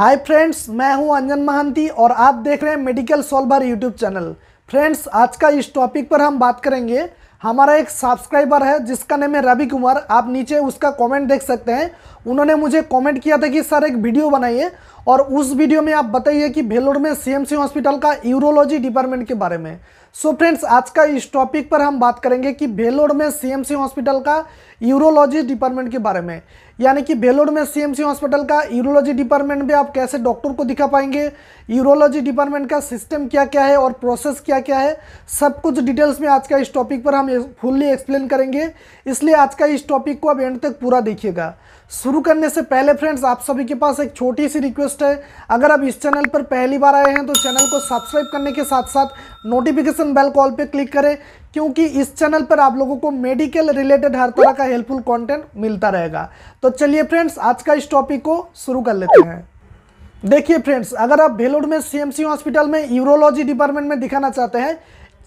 hi friends मैं हूं अंजन महांती और आप देख रहे हैं medical solver YouTube channel friends आज का इस टॉपिक पर हम बात करेंगे हमारा एक सब्सक्राइबर है जिसका नेम है रवि कुमार आप नीचे उसका कमेंट देख सकते हैं उन्होंने मुझे कमेंट किया था कि सर एक वीडियो बनाइए और उस वीडियो में आप बताइए कि भेलोर में सीएमसी हॉस्पिटल का यूरोलॉजी डिपार्टमेंट के बारे में सो so फ्रेंड्स आज का इस टॉपिक पर हम बात करेंगे कि भेलोर में सीएमसी हॉस्पिटल का यूरोलॉजी डिपार्टमेंट के बारे में यानी कि भेलोर में सीएमसी हॉस्पिटल का यूरोलॉजी डिपार्टमेंट में आप कैसे डॉक्टर को दिखा पाएंगे यूरोलॉजी डिपार्टमेंट का सिस्टम क्या क्या है और प्रोसेस क्या क्या है सब कुछ डिटेल्स में आज का इस टॉपिक पर हम फुल्ली एक्सप्लेन करेंगे इसलिए आज का इस टॉपिक को आप एंड तक पूरा देखिएगा शुरू करने से पहले फ्रेंड्स आप सभी के पास एक छोटी सी रिक्वेस्ट है अगर आप इस चैनल पर पहली बार आए हैं तो चैनल को सब्सक्राइब करने के साथ साथ नोटिफिकेशन बेल कॉल पे क्लिक करें क्योंकि इस चैनल पर आप लोगों को मेडिकल रिलेटेड हर तरह का हेल्पफुल कंटेंट मिलता रहेगा तो चलिए फ्रेंड्स आज का इस टॉपिक को शुरू कर लेते हैं देखिए फ्रेंड्स अगर आप भेलोड में सी हॉस्पिटल में यूरोलॉजी डिपार्टमेंट में दिखाना चाहते हैं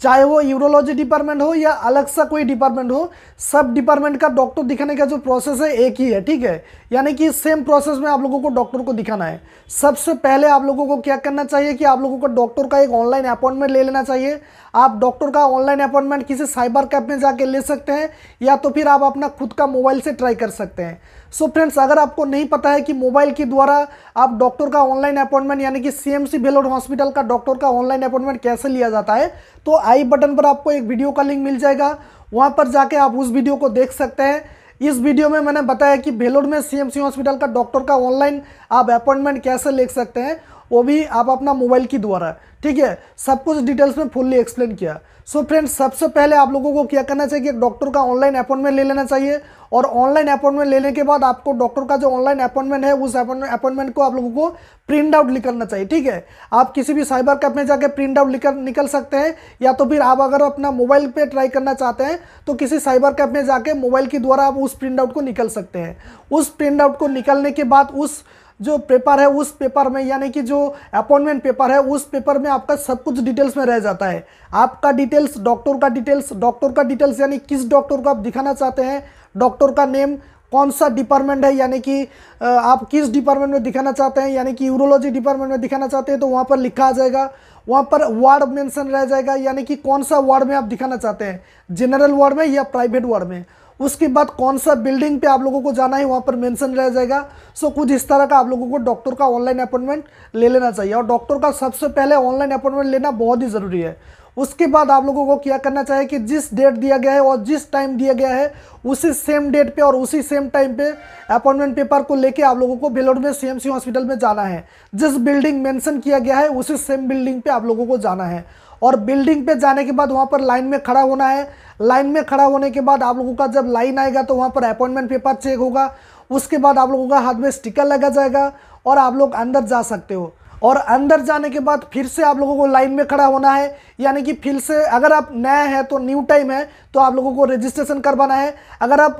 चाहे वो यूरोलॉजी डिपार्टमेंट हो या अलग सा कोई डिपार्टमेंट हो सब डिपार्टमेंट का डॉक्टर दिखाने का जो प्रोसेस है एक ही है ठीक है यानी कि सेम प्रोसेस में आप लोगों को डॉक्टर को दिखाना है सबसे पहले आप लोगों को क्या करना चाहिए कि आप लोगों को डॉक्टर का एक ऑनलाइन अपॉइंटमेंट ले लेना चाहिए आप डॉक्टर का ऑनलाइन अपॉइंटमेंट किसी साइबर कैब में जाके ले सकते हैं या तो फिर आप अपना खुद का मोबाइल से ट्राई कर सकते हैं सो फ्रेंड्स अगर आपको नहीं पता है कि मोबाइल के द्वारा आप डॉक्टर का ऑनलाइन अपॉइंटमेंट यानी कि सीएमसी बेलोड हॉस्पिटल का डॉक्टर का ऑनलाइन अपॉइंटमेंट कैसे लिया जाता है तो आई बटन पर आपको एक वीडियो का लिंक मिल जाएगा वहाँ पर जाके आप उस वीडियो को देख सकते हैं इस वीडियो में मैंने बताया कि भेलोड में सीएमसी हॉस्पिटल का डॉक्टर का ऑनलाइन आप अपॉइंटमेंट कैसे ले सकते हैं वो भी आप अपना मोबाइल की द्वारा ठीक है सब कुछ डिटेल्स में फुल्ली एक्सप्लेन किया सो so फ्रेंड्स सबसे पहले आप लोगों को क्या करना चाहिए कि डॉक्टर का ऑनलाइन अपॉइंटमेंट ले लेना चाहिए और ऑनलाइन अपॉइंटमेंट लेने के बाद आपको डॉक्टर का जो ऑनलाइन अपॉइंटमेंट है उस अपॉइंटमेंट को आप लोगों को प्रिंट आउट निकलना चाहिए ठीक है आप किसी भी साइबर कैप में जाकर प्रिंट आउट निकल निकल सकते हैं या तो फिर आप अगर अपना मोबाइल पर ट्राई करना चाहते हैं तो किसी साइबर कैप में जाके मोबाइल के द्वारा आप उस प्रिंट आउट को निकल सकते हैं उस प्रिंट आउट को निकलने के बाद उस जो पेपर है उस पेपर में यानी कि जो अपॉइंटमेंट पेपर है उस पेपर में आपका सब कुछ डिटेल्स में रह जाता है आपका डिटेल्स डॉक्टर का डिटेल्स डॉक्टर का डिटेल्स यानी किस डॉक्टर को आप दिखाना चाहते हैं डॉक्टर का नेम कौन सा डिपार्टमेंट है यानी कि आप किस डिपार्टमेंट में दिखाना चाहते हैं यानी कि यूरोलॉजी डिपार्टमेंट में दिखाना चाहते हैं तो वहाँ पर लिखा आ जाएगा वहाँ पर वार्ड मेंशन रह जाएगा यानी कि कौन सा वार्ड में आप दिखाना चाहते हैं जनरल वार्ड में या प्राइवेट वार्ड में उसके बाद कौन सा बिल्डिंग पे आप लोगों को जाना है वहाँ पर मेंशन रह जाएगा सो so, कुछ इस तरह का आप लोगों को डॉक्टर का ऑनलाइन अपॉइंटमेंट ले लेना चाहिए और डॉक्टर का सबसे पहले ऑनलाइन अपॉइंटमेंट लेना बहुत ही ज़रूरी है उसके बाद आप लोगों को क्या करना चाहिए कि जिस डेट दिया गया है और जिस टाइम दिया गया है उसी सेम डेट पे और उसी सेम टाइम पे अपॉइंटमेंट पेपर को लेके आप लोगों को बेलोर में सीएमसी हॉस्पिटल में जाना है जिस बिल्डिंग मेंशन किया गया है उसी सेम बिल्डिंग पे आप लोगों को जाना है और बिल्डिंग पे जाने के बाद वहाँ पर लाइन में खड़ा होना है लाइन में खड़ा होने के बाद आप लोगों का जब लाइन आएगा तो वहाँ पर अपॉइंटमेंट पेपर चेक होगा उसके बाद आप लोगों का हाथ में स्टिकर लगा जाएगा और आप लोग अंदर जा सकते हो और अंदर जाने के बाद फिर से आप लोगों को लाइन में खड़ा होना है यानी कि फिर से अगर आप नया है तो न्यू टाइम है तो आप लोगों को रजिस्ट्रेशन करवाना है अगर आप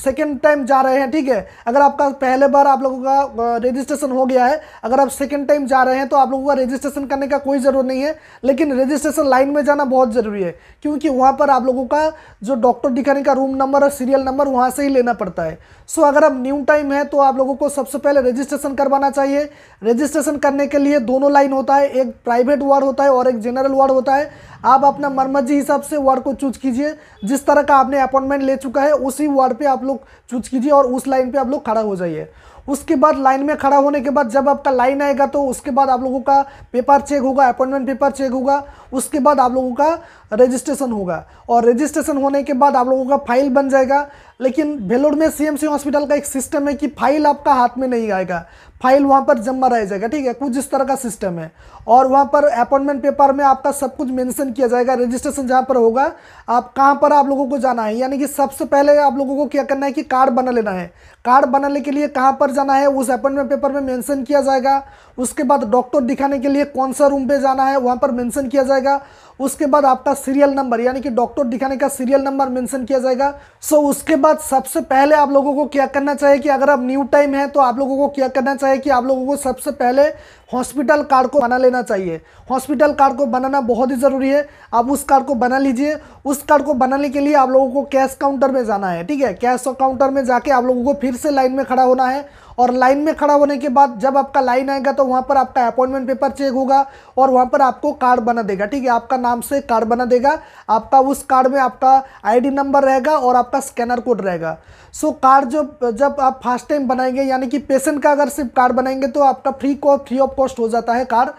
सेकेंड टाइम जा रहे हैं ठीक है अगर आपका पहले बार आप लोगों का रजिस्ट्रेशन हो गया है अगर आप सेकेंड टाइम जा रहे हैं तो आप लोगों का रजिस्ट्रेशन करने का कोई ज़रूरत नहीं है लेकिन रजिस्ट्रेशन लाइन में जाना बहुत ज़रूरी है क्योंकि वहाँ पर आप लोगों का जो डॉक्टर दिखाने का रूम नंबर और सीरियल नंबर वहाँ से ही लेना पड़ता है सो अगर आप न्यू टाइम है तो आप लोगों को सबसे पहले रजिस्ट्रेशन करवाना चाहिए रजिस्ट्रेशन करने के लिए दोनों लाइन होता है एक प्राइवेट वार्ड होता है और एक जनरल वार्ड होता है होता है आप अपना मर्मजी हिसाब से वार्ड को चूज कीजिए जिस तरह का आपने अपॉइंटमेंट ले चुका है उसी वार्ड पे आप लोग चूज कीजिए और उस लाइन पे आप लोग खड़ा हो जाइए उसके बाद लाइन में खड़ा होने के बाद जब आपका लाइन आएगा तो उसके बाद आप लोगों का पेपर चेक होगा अपॉइंटमेंट पेपर चेक होगा उसके बाद आप लोगों का रजिस्ट्रेशन होगा और रजिस्ट्रेशन होने के बाद आप लोगों का फाइल बन जाएगा लेकिन भेलोर में सीएमसी हॉस्पिटल का एक सिस्टम है कि फाइल आपका हाथ में नहीं आएगा फाइल वहाँ पर जमा रह जाएगा ठीक है कुछ इस तरह का सिस्टम है और वहाँ पर अपॉइंटमेंट पेपर में आपका सब कुछ मेंशन किया जाएगा रजिस्ट्रेशन जहाँ पर होगा आप कहाँ पर आप लोगों को जाना है यानी कि सबसे पहले आप लोगों को क्या करना है कि कार्ड बना लेना है कार्ड बनाने के लिए कहाँ पर जाना है उस अपॉइंटमेंट पेपर में मैंशन किया जाएगा उसके बाद डॉक्टर दिखाने के लिए कौन सा रूम पर जाना है वहाँ पर मैंशन किया जाएगा उसके बाद आपका सीरियल नंबर यानी कि डॉक्टर दिखाने का सीरियल नंबर मेंशन किया जाएगा सो so, उसके बाद सबसे पहले आप लोगों को क्या करना चाहिए कि अगर आप न्यू टाइम है तो आप लोगों को क्या करना चाहिए कि आप लोगों को सबसे पहले हॉस्पिटल कार्ड को बना लेना चाहिए हॉस्पिटल कार्ड को बनाना बहुत ही ज़रूरी है आप उस कार्ड को बना लीजिए उस कार्ड को बनाने के लिए आप लोगों को कैश काउंटर में जाना है ठीक है कैश काउंटर में जाके आप लोगों को फिर से लाइन में खड़ा होना है और लाइन में खड़ा होने के बाद जब आपका लाइन आएगा तो वहाँ पर आपका अपॉइंटमेंट पेपर चेक होगा और वहाँ पर आपको कार्ड बना देगा ठीक है आपका नाम से कार्ड बना देगा आपका उस कार्ड में आपका आईडी नंबर रहेगा और आपका स्कैनर कोड रहेगा सो so, कार्ड जो जब आप फर्स्ट टाइम बनाएंगे यानी कि पेशेंट का अगर सिर्फ कार्ड बनाएंगे तो आपका फ्री को फ्री ऑफ कॉस्ट हो जाता है कार्ड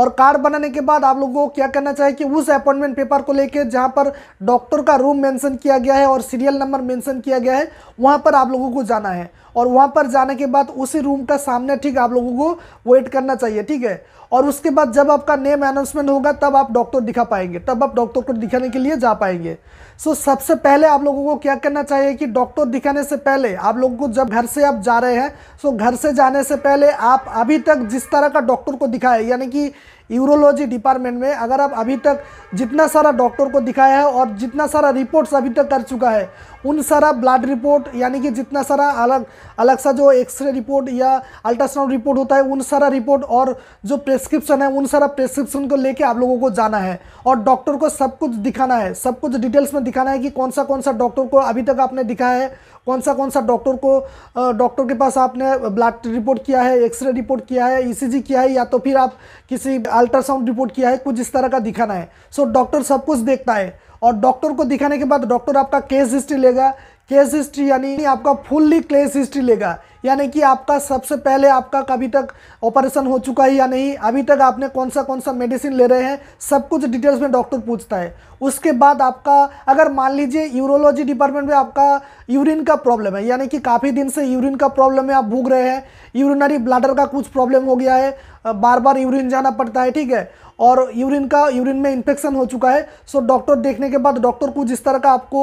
और कार्ड बनाने के बाद आप लोगों को क्या करना चाहिए कि उस अपॉइंटमेंट पेपर को लेके जहाँ पर डॉक्टर का रूम मेंशन किया गया है और सीरियल नंबर मेंशन किया गया है वहां पर आप लोगों को जाना है और वहां पर जाने के बाद उसी रूम का सामने ठीक आप लोगों को वेट करना चाहिए ठीक है और उसके बाद जब आपका नेम अनाउंसमेंट होगा तब आप डॉक्टर दिखा पाएंगे तब आप डॉक्टर को दिखाने के लिए जा पाएंगे सो so, सबसे पहले आप लोगों को क्या करना चाहिए कि डॉक्टर दिखाने से पहले आप लोगों को जब घर से आप जा रहे हैं सो so घर से जाने से पहले आप अभी तक जिस तरह का डॉक्टर को दिखाए यानी कि यूरोलॉजी डिपार्टमेंट में अगर आप अभी तक जितना सारा डॉक्टर को दिखाया है और जितना सारा रिपोर्ट्स अभी तक कर चुका है उन सारा ब्लड रिपोर्ट यानी कि जितना सारा अलग अलग सा जो एक्सरे रिपोर्ट या अल्ट्रासाउंड रिपोर्ट होता है उन सारा रिपोर्ट और जो प्रेस्क्रिप्शन है उन सारा प्रेस्क्रिप्शन को लेके आप लोगों को जाना है और डॉक्टर को सब कुछ दिखाना है सब कुछ डिटेल्स में दिखाना है कि कौन सा कौन सा डॉक्टर को अभी तक आपने दिखाया है कौन सा कौन सा डॉक्टर को डॉक्टर के पास आपने ब्लड रिपोर्ट किया है एक्सरे रिपोर्ट किया है ईसीजी e किया है या तो फिर आप किसी अल्ट्रासाउंड रिपोर्ट किया है कुछ इस तरह का दिखाना है सो so, डॉक्टर सब कुछ देखता है और डॉक्टर को दिखाने के बाद डॉक्टर आपका केस हिस्ट्री लेगा केस हिस्ट्री यानी आपका फुल्ली क्लेस हिस्ट्री लेगा यानी कि आपका सबसे पहले आपका कभी तक ऑपरेशन हो चुका है या नहीं अभी तक आपने कौन सा कौन सा मेडिसिन ले रहे हैं सब कुछ डिटेल्स में डॉक्टर पूछता है उसके बाद आपका अगर मान लीजिए यूरोलॉजी डिपार्टमेंट में आपका यूरिन का प्रॉब्लम है यानी कि काफ़ी दिन से यूरिन का प्रॉब्लम है आप भूग रहे हैं यूरिनरी ब्लाडर का कुछ प्रॉब्लम हो गया है बार बार यूरिन जाना पड़ता है ठीक है और यूरिन का यूरिन में इन्फेक्शन हो चुका है सो डॉक्टर देखने के बाद डॉक्टर कुछ इस तरह का आपको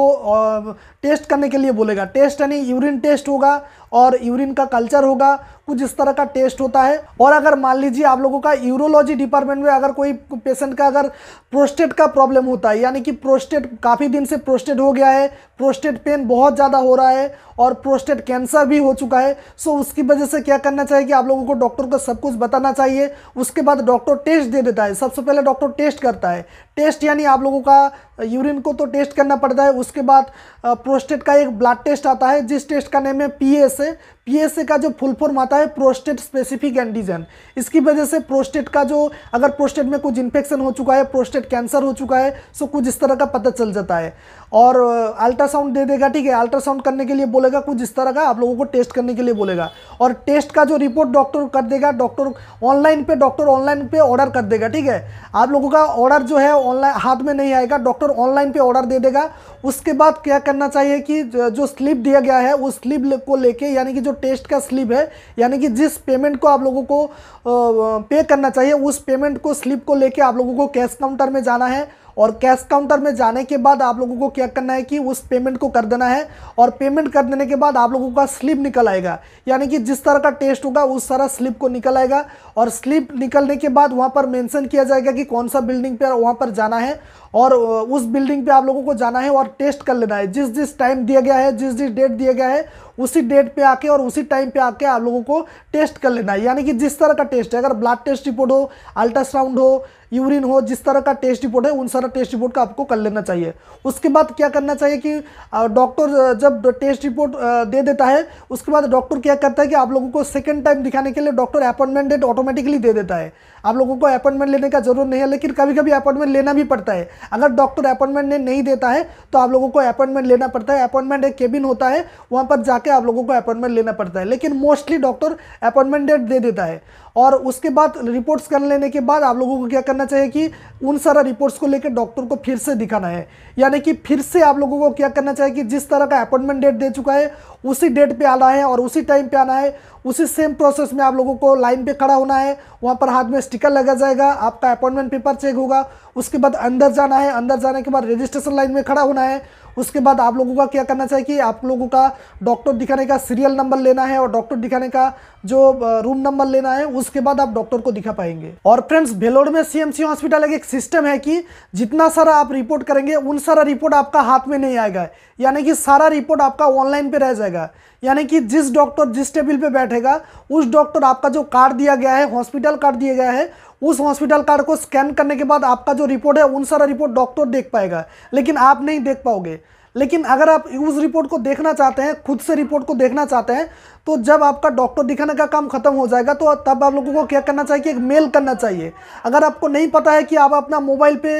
टेस्ट करने के लिए बोलेगा टेस्ट यानी यूरिन टेस्ट होगा और यूरिन का कल्चर होगा कुछ इस तरह का टेस्ट होता है और अगर मान लीजिए आप लोगों का यूरोलॉजी डिपार्टमेंट में अगर कोई पेशेंट का अगर प्रोस्टेट का प्रॉब्लम होता है यानी कि प्रोस्टेट काफ़ी दिन से प्रोस्टेट हो गया है प्रोस्टेट पेन बहुत ज़्यादा हो रहा है और प्रोस्टेट कैंसर भी हो चुका है सो उसकी वजह से क्या करना चाहिए कि आप लोगों को डॉक्टर को सब कुछ बताना चाहिए उसके बाद डॉक्टर टेस्ट दे देता है सबसे पहले डॉक्टर टेस्ट करता है टेस्ट यानी आप लोगों का यूरिन को तो टेस्ट करना पड़ता है उसके बाद प्रोस्टेट का एक ब्लड टेस्ट आता है जिस टेस्ट का नेम है पी एस पीएसए का जो फुल फॉर्म आता है प्रोस्टेट स्पेसिफिक एंटीजन इसकी वजह से प्रोस्टेट का जो अगर प्रोस्टेट में कुछ इन्फेक्शन हो चुका है प्रोस्टेट कैंसर हो चुका है सो कुछ इस तरह का पता चल जाता है और अल्ट्रासाउंड दे देगा ठीक है अल्ट्रासाउंड करने के लिए बोलेगा कुछ इस तरह का आप लोगों को टेस्ट करने के लिए बोलेगा और टेस्ट का जो रिपोर्ट डॉक्टर कर देगा डॉक्टर ऑनलाइन पे डॉक्टर ऑनलाइन पे ऑर्डर कर देगा ठीक है आप लोगों का ऑर्डर जो है ऑनलाइन हाथ में नहीं आएगा डॉक्टर ऑनलाइन पे ऑर्डर दे देगा उसके बाद क्या करना चाहिए कि जो स्लिप दिया गया है उस स्लिप को लेके यानी कि जो टेस्ट का स्लिप है यानी कि जिस पेमेंट को आप लोगों को पे करना चाहिए उस पेमेंट को स्लिप को लेके आप लोगों को कैश काउंटर में जाना है और कैश काउंटर में जाने के बाद आप लोगों को क्या करना है कि उस पेमेंट को कर देना है और पेमेंट कर देने के बाद आप लोगों का स्लिप निकल आएगा यानी कि जिस तरह का टेस्ट होगा उस सारा स्लिप को निकल आएगा और स्लिप निकलने के बाद वहां पर मेंशन किया जाएगा कि कौन सा बिल्डिंग पर वहां पर जाना है और उस बिल्डिंग पे आप लोगों को जाना है और टेस्ट कर लेना है जिस जिस टाइम दिया गया है जिस जिस डेट दिया गया है उसी डेट पे आके और उसी टाइम पे आके आप लोगों को टेस्ट कर लेना है यानी कि जिस तरह का टेस्ट है अगर ब्लड टेस्ट रिपोर्ट हो अल्ट्रासाउंड हो यूरिन हो जिस तरह का टेस्ट रिपोर्ट है उन सारा टेस्ट रिपोर्ट का आपको कर लेना चाहिए उसके बाद क्या करना चाहिए कि डॉक्टर जब टेस्ट रिपोर्ट दे देता है उसके बाद डॉक्टर क्या करता है कि आप लोगों को सेकेंड टाइम दिखाने के लिए डॉक्टर अपॉइंटमेंट डेट ऑटोमेटिकली दे देता है आप लोगों को अपॉइंटमेंट लेने का जरूरत नहीं है लेकिन कभी कभी अपॉइंटमेंट लेना भी पड़ता है अगर डॉक्टर अपॉइंटमेंट नहीं देता है तो आप लोगों को अपॉइंटमेंट लेना पड़ता है अपॉइंटमेंट एक केबिन होता है वहाँ पर जाके आप लोगों को अपॉइंटमेंट लेना पड़ता है लेकिन मोस्टली डॉक्टर अपॉइंटमेंट डेट दे देता है और उसके बाद रिपोर्ट्स कर लेने के बाद आप लोगों को क्या करना चाहिए कि उन सारा रिपोर्ट्स को लेकर डॉक्टर को फिर से दिखाना है यानी कि फिर से आप लोगों को क्या करना चाहिए कि जिस तरह का अपॉइंटमेंट डेट दे चुका है उसी डेट पे आना है और उसी टाइम पे आना है उसी सेम प्रोसेस में आप लोगों को लाइन पे खड़ा होना है वहाँ पर हाथ में स्टिकर लगा जाएगा आपका अपॉइंटमेंट पेपर चेक होगा उसके बाद अंदर जाना है अंदर जाने के बाद रजिस्ट्रेशन लाइन में खड़ा होना है उसके बाद आप लोगों का क्या करना चाहिए कि आप लोगों का डॉक्टर दिखाने का सीरियल नंबर लेना है और डॉक्टर दिखाने का जो रूम नंबर लेना है उसके बाद आप डॉक्टर को दिखा पाएंगे और फ्रेंड्स भेलोड में सीएमसी हॉस्पिटल एक सिस्टम है कि जितना सारा आप रिपोर्ट करेंगे उन सारा रिपोर्ट आपका हाथ में नहीं आएगा यानी कि सारा रिपोर्ट आपका ऑनलाइन पे रह जाएगा यानी कि जिस डॉक्टर जिस टेबल पे बैठेगा उस डॉक्टर आपका जो कार्ड दिया गया है हॉस्पिटल कार्ड दिया गया है उस हॉस्पिटल कार्ड को स्कैन करने के बाद आपका जो रिपोर्ट है उन सारा रिपोर्ट डॉक्टर देख पाएगा लेकिन आप नहीं देख पाओगे लेकिन अगर आप उस रिपोर्ट को देखना चाहते हैं खुद से रिपोर्ट को देखना चाहते हैं तो जब आपका डॉक्टर दिखाने का काम खत्म हो जाएगा तो तब आप लोगों को क्या करना चाहिए एक मेल करना चाहिए अगर आपको नहीं पता है कि आप अपना मोबाइल पे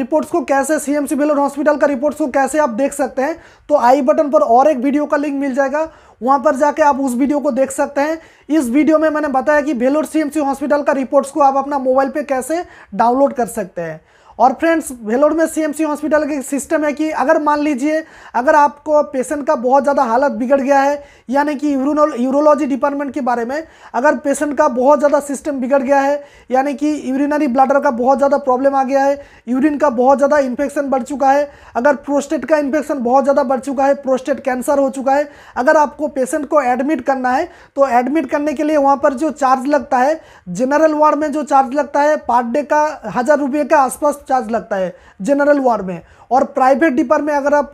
रिपोर्ट्स को कैसे सी एम हॉस्पिटल का रिपोर्ट्स को कैसे आप देख सकते हैं तो आई बटन पर और एक वीडियो का लिंक मिल जाएगा वहाँ पर जाके आप उस वीडियो को देख सकते हैं इस वीडियो में मैंने बताया कि भेलोर सी हॉस्पिटल का रिपोर्ट्स को आप अपना मोबाइल पर कैसे डाउनलोड कर सकते हैं और फ्रेंड्स वेलोर में सीएमसी हॉस्पिटल के सिस्टम है कि अगर मान लीजिए अगर आपको पेशेंट का बहुत ज़्यादा हालत बिगड़ गया है यानी कि यूरोलॉजी डिपार्टमेंट के बारे में अगर पेशेंट का बहुत ज़्यादा सिस्टम बिगड़ गया है यानी कि यूरिनरी ब्लाडर का बहुत ज़्यादा प्रॉब्लम आ गया है यूरिन का बहुत ज़्यादा इन्फेक्शन बढ़ चुका है अगर प्रोस्टेट का इन्फेक्शन बहुत ज़्यादा बढ़ चुका है प्रोस्टेट कैंसर हो चुका है अगर आपको पेशेंट को एडमिट करना है तो एडमिट करने के लिए वहाँ पर जो चार्ज लगता है जनरल वार्ड में जो चार्ज लगता है पर डे का हज़ार रुपये के आसपास चार्ज लगता है जनरल वार में और प्राइवेट डिपर में अगर आप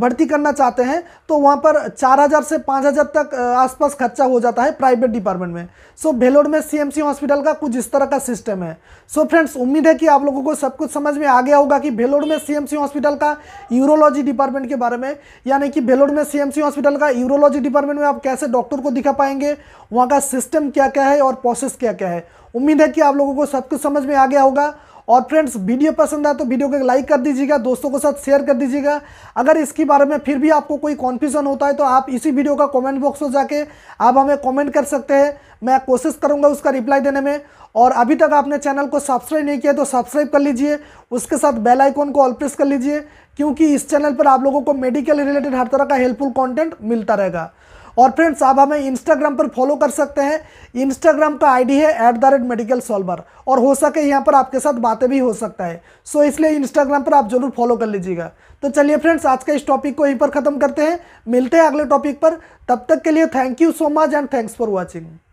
भर्ती करना चाहते हैं तो वहाँ पर चार हज़ार से पाँच हज़ार तक आसपास खर्चा हो जाता है प्राइवेट डिपार्टमेंट में सो so, भेलोर में सीएमसी हॉस्पिटल का कुछ इस तरह का सिस्टम है सो फ्रेंड्स उम्मीद है कि आप लोगों को सब कुछ समझ में आ गया होगा कि भेलोर में सीएमसी हॉस्पिटल का यूरोलॉजी डिपार्टमेंट के बारे में यानी कि भेलोर में सी हॉस्पिटल का यूरोलॉजी डिपार्टमेंट में आप कैसे डॉक्टर को दिखा पाएंगे वहाँ का सिस्टम क्या क्या है और प्रोसेस क्या क्या है उम्मीद है कि आप लोगों को सब कुछ समझ में आ गया होगा और फ्रेंड्स वीडियो पसंद आए तो वीडियो को लाइक कर दीजिएगा दोस्तों के साथ शेयर कर दीजिएगा अगर इसके बारे में फिर भी आपको कोई कॉन्फ्यूजन होता है तो आप इसी वीडियो का कॉमेंट बॉक्स में जाके आप हमें कॉमेंट कर सकते हैं मैं कोशिश करूँगा उसका रिप्लाई देने में और अभी तक आपने चैनल को सब्सक्राइब नहीं किया तो सब्सक्राइब कर लीजिए उसके साथ बेल आइकॉन को ऑल प्रेस कर लीजिए क्योंकि इस चैनल पर आप लोगों को मेडिकल रिलेटेड हर तरह का हेल्पफुल कंटेंट मिलता रहेगा और फ्रेंड्स आप हमें इंस्टाग्राम पर फॉलो कर सकते हैं इंस्टाग्राम का आईडी है at the rate medical solver और हो सके यहाँ पर आपके साथ बातें भी हो सकता है सो इसलिए इंस्टाग्राम पर आप जरूर फॉलो कर लीजिएगा तो चलिए फ्रेंड्स आज का इस टॉपिक को यहीं पर ख़त्म करते हैं मिलते हैं अगले टॉपिक पर तब तक के लिए thank you so much and thanks for watching